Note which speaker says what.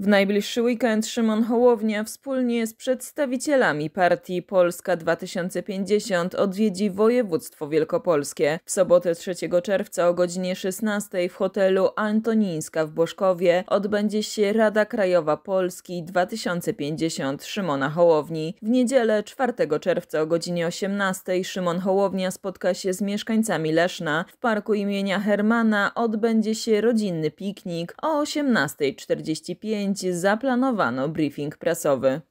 Speaker 1: W najbliższy weekend Szymon Hołownia wspólnie z przedstawicielami partii Polska 2050 odwiedzi województwo wielkopolskie. W sobotę 3 czerwca o godzinie 16 w hotelu Antonińska w Boszkowie odbędzie się Rada Krajowa Polski 2050 Szymona Hołowni. W niedzielę 4 czerwca o godzinie 18 Szymon Hołownia spotka się z mieszkańcami Leszna. W parku imienia Hermana odbędzie się rodzinny piknik o 18.45 zaplanowano briefing prasowy.